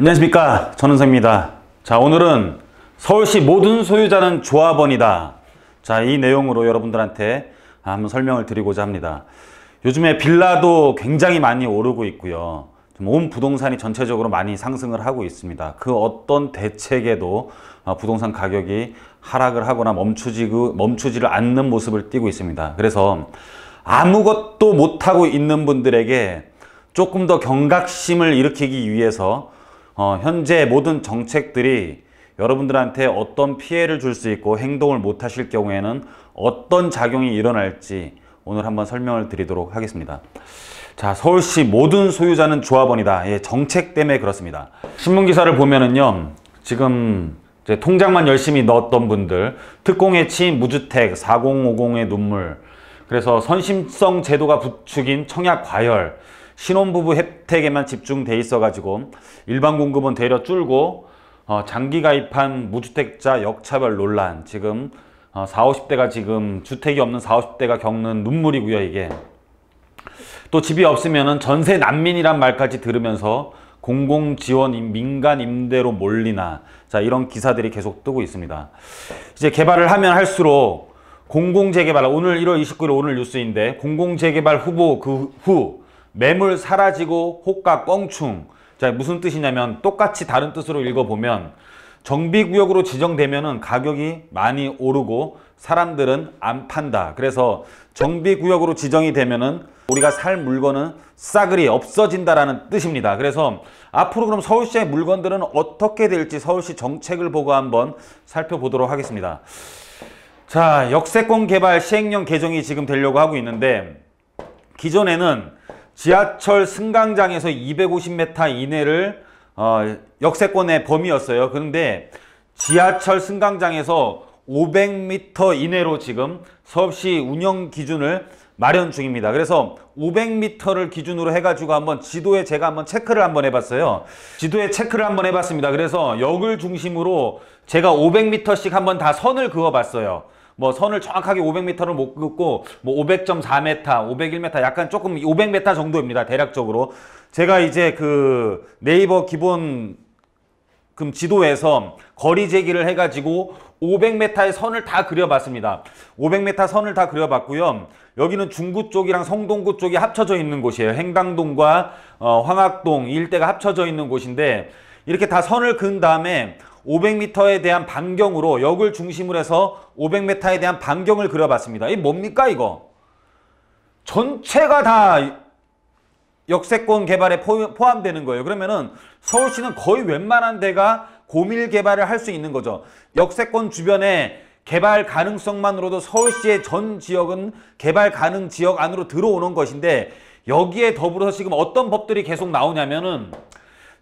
안녕하십니까 전은생입니다자 오늘은 서울시 모든 소유자는 조합원이다 자이 내용으로 여러분들한테 한번 설명을 드리고자 합니다 요즘에 빌라도 굉장히 많이 오르고 있고요 온 부동산이 전체적으로 많이 상승을 하고 있습니다. 그 어떤 대책에도 어, 부동산 가격이 하락을 하거나 멈추지, 멈추지 않는 모습을 띠고 있습니다. 그래서 아무것도 못하고 있는 분들에게 조금 더 경각심을 일으키기 위해서 어, 현재 모든 정책들이 여러분들한테 어떤 피해를 줄 수 있고 행동을 못 하실 경우에는 어떤 작용이 일어날지 오늘 한번 설명을 드리도록 하겠습니다. 자, 서울시 모든 소유자는 조합원이다. 예, 정책 때문에 그렇습니다. 신문기사를 보면은요, 지금 통장만 열심히 넣었던 분들, 특공의 취임 무주택, 4050의 눈물, 그래서 선심성 제도가 부추긴 청약 과열, 신혼부부 혜택에만 집중돼 있어가지고 일반 공급은 대려 줄고 어, 장기 가입한 무주택자 역차별 논란 지금 어, 40, 50대가 지금 주택이 없는 40, 50대가 겪는 눈물이고요 이게 또 집이 없으면 전세 난민이란 말까지 들으면서 공공지원 민간 임대로 몰리나 자 이런 기사들이 계속 뜨고 있습니다 이제 개발을 하면 할수록 공공재개발 오늘 1월 29일 오늘 뉴스인데 공공재개발 후보 그후 매물 사라지고 호가 껑충 자 무슨 뜻이냐면 똑같이 다른 뜻으로 읽어보면 정비구역으로 지정되면은 가격이 많이 오르고 사람들은 안 판다 그래서 정비구역으로 지정이 되면은 우리가 살 물건은 싸그리 없어진다라는 뜻입니다 그래서 앞으로 그럼 서울시의 물건들은 어떻게 될지 서울시 정책을 보고 한번 살펴보도록 하겠습니다 자 역세권 개발 시행령 개정이 지금 되려고 하고 있는데 기존에는 지하철 승강장에서 250m 이내를 어, 역세권의 범위였어요. 그런데 지하철 승강장에서 500m 이내로 지금 서울시 운영 기준을 마련 중입니다. 그래서 500m를 기준으로 해가지고 한번 지도에 제가 한번 체크를 한번 해봤어요. 지도에 체크를 한번 해봤습니다. 그래서 역을 중심으로 제가 500m씩 한번 다 선을 그어봤어요. 뭐 선을 정확하게 500m를 못 긋고 뭐 500.4m, 501m 약간 조금 500m 정도입니다. 대략적으로. 제가 이제 그 네이버 기본 금 지도에서 거리 제기를 해가지고 500m의 선을 다 그려봤습니다. 500m 선을 다 그려봤고요. 여기는 중구 쪽이랑 성동구 쪽이 합쳐져 있는 곳이에요. 행당동과 어, 황학동 일대가 합쳐져 있는 곳인데 이렇게 다 선을 그은 다음에 500m에 대한 반경으로 역을 중심으로 해서 500m에 대한 반경을 그려봤습니다. 이 뭡니까 이거? 전체가 다 역세권 개발에 포함되는 거예요. 그러면은 서울시는 거의 웬만한 데가 고밀 개발을 할 수 있는 거죠. 역세권 주변에 개발 가능성만으로도 서울시의 전 지역은 개발 가능 지역 안으로 들어오는 것인데 여기에 더불어서 지금 어떤 법들이 계속 나오냐면은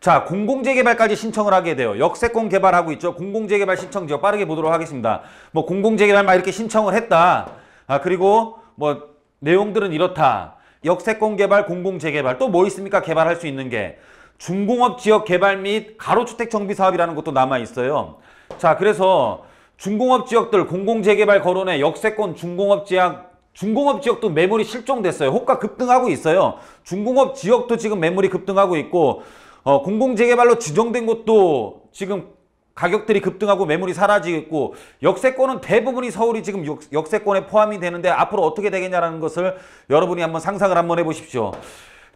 자, 공공재개발까지 신청을 하게 돼요. 역세권 개발하고 있죠. 공공재개발 신청지역 빠르게 보도록 하겠습니다. 뭐 공공재개발 막 이렇게 신청을 했다. 아, 그리고 뭐 내용들은 이렇다. 역세권 개발, 공공재개발 또 뭐 있습니까? 개발할 수 있는 게 중공업 지역 개발 및 가로주택 정비 사업이라는 것도 남아 있어요. 자, 그래서 중공업 지역들 공공재개발 거론에 역세권 중공업 지역 중공업 지역도 매물이 실종됐어요. 호가 급등하고 있어요. 중공업 지역도 지금 매물이 급등하고 있고 어, 공공재개발로 지정된 곳도 지금 가격들이 급등하고 매물이 사라지고 겠 역세권은 대부분이 서울이 지금 역세권에 포함이 되는데 앞으로 어떻게 되겠냐라는 것을 여러분이 한번 상상을 한번 해보십시오.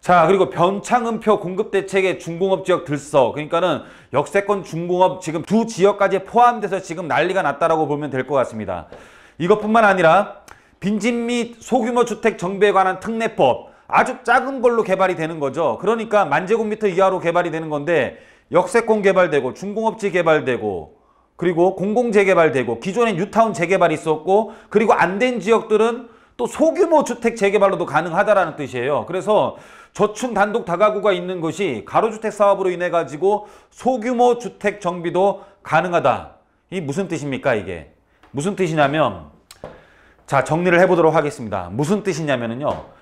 자 그리고 변창음표 공급대책의 중공업 지역 들썩 그러니까는 역세권 중공업 지금 두 지역까지 포함돼서 지금 난리가 났다라고 보면 될 것 같습니다. 이것뿐만 아니라 빈집 및 소규모 주택 정비에 관한 특례법 아주 작은 걸로 개발이 되는 거죠. 그러니까 만제곱미터 이하로 개발이 되는 건데 역세권 개발되고 중공업지 개발되고 그리고 공공 재개발되고 기존에 뉴타운 재개발이 있었고 그리고 안 된 지역들은 또 소규모 주택 재개발로도 가능하다라는 뜻이에요. 그래서 저층 단독 다가구가 있는 것이 가로주택 사업으로 인해 가지고 소규모 주택 정비도 가능하다. 이 무슨 뜻입니까 이게? 무슨 뜻이냐면 자 정리를 해보도록 하겠습니다. 무슨 뜻이냐면요.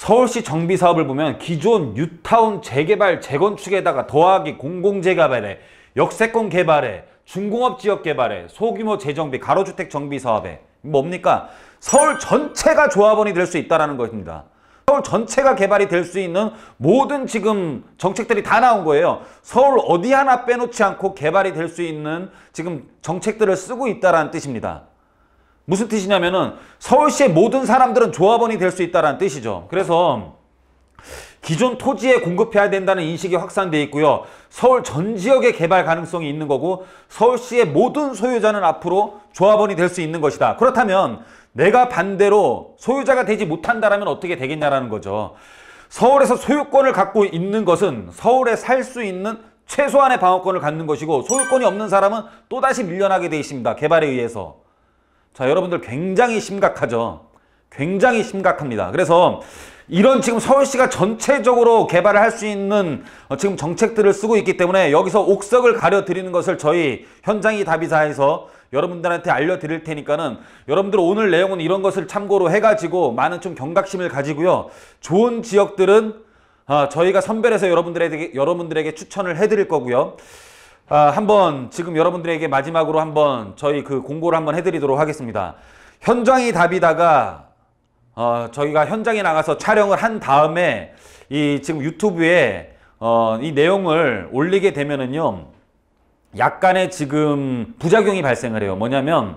서울시 정비 사업을 보면 기존 뉴타운 재개발 재건축에다가 더하기 공공재개발에 역세권 개발에 중공업 지역 개발에 소규모 재정비 가로주택 정비 사업에 뭡니까? 서울 전체가 조합원이 될 수 있다는 것입니다. 서울 전체가 개발이 될 수 있는 모든 지금 정책들이 다 나온 거예요. 서울 어디 하나 빼놓지 않고 개발이 될 수 있는 지금 정책들을 쓰고 있다는 뜻입니다. 무슨 뜻이냐면은 서울시의 모든 사람들은 조합원이 될 수 있다는 뜻이죠. 그래서 기존 토지에 공급해야 된다는 인식이 확산돼 있고요. 서울 전 지역의 개발 가능성이 있는 거고 서울시의 모든 소유자는 앞으로 조합원이 될 수 있는 것이다. 그렇다면 내가 반대로 소유자가 되지 못한다면 어떻게 되겠냐라는 거죠. 서울에서 소유권을 갖고 있는 것은 서울에 살 수 있는 최소한의 방어권을 갖는 것이고 소유권이 없는 사람은 또다시 밀려나게 돼 있습니다. 개발에 의해서. 자, 여러분들 굉장히 심각하죠. 굉장히 심각합니다. 그래서 이런 지금 서울시가 전체적으로 개발을 할 수 있는 어, 지금 정책들을 쓰고 있기 때문에 여기서 옥석을 가려드리는 것을 저희 현장이 답이사에서 여러분들한테 알려드릴 테니까는 여러분들 오늘 내용은 이런 것을 참고로 해가지고 많은 좀 경각심을 가지고요. 좋은 지역들은 아, 저희가 선별해서 여러분들에게, 여러분들에게 추천을 해드릴 거고요. 아, 한번 지금 여러분들에게 마지막으로 한번 저희 그 공고를 한번 해드리도록 하겠습니다. 현장이 답이다가 어, 저희가 현장에 나가서 촬영을 한 다음에 이 지금 유튜브에 어, 이 내용을 올리게 되면은요 약간의 지금 부작용이 발생을 해요. 뭐냐면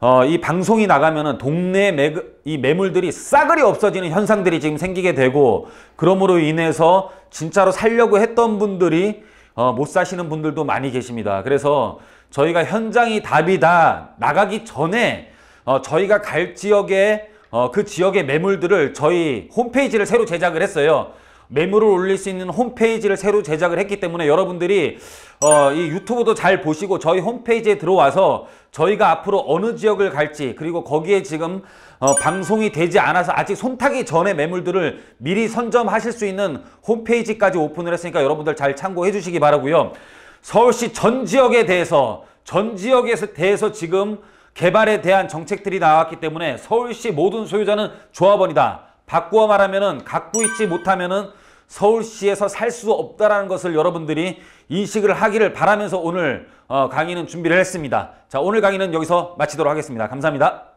어, 이 방송이 나가면은 동네 매, 이 매물들이 싸그리 없어지는 현상들이 지금 생기게 되고 그러므로 인해서 진짜로 살려고 했던 분들이 어, 못 사시는 분들도 많이 계십니다. 그래서 저희가 현장이 답이다 나가기 전에 어, 저희가 갈 지역에 어, 그 지역의 매물들을 저희 홈페이지를 새로 제작을 했어요. 매물을 올릴 수 있는 홈페이지를 새로 제작을 했기 때문에 여러분들이 어, 이 유튜브도 잘 보시고 저희 홈페이지에 들어와서 저희가 앞으로 어느 지역을 갈지 그리고 거기에 지금 어, 방송이 되지 않아서 아직 손타기 전에 매물들을 미리 선점하실 수 있는 홈페이지까지 오픈을 했으니까 여러분들 잘 참고해 주시기 바라고요. 서울시 전 지역에 대해서 전 지역에 서 대해서 지금 개발에 대한 정책들이 나왔기 때문에 서울시 모든 소유자는 조합원이다. 바꾸어 말하면은 갖고 있지 못하면은 서울시에서 살 수 없다라는 것을 여러분들이 인식을 하기를 바라면서 오늘 어, 강의는 준비를 했습니다. 자, 오늘 강의는 여기서 마치도록 하겠습니다. 감사합니다.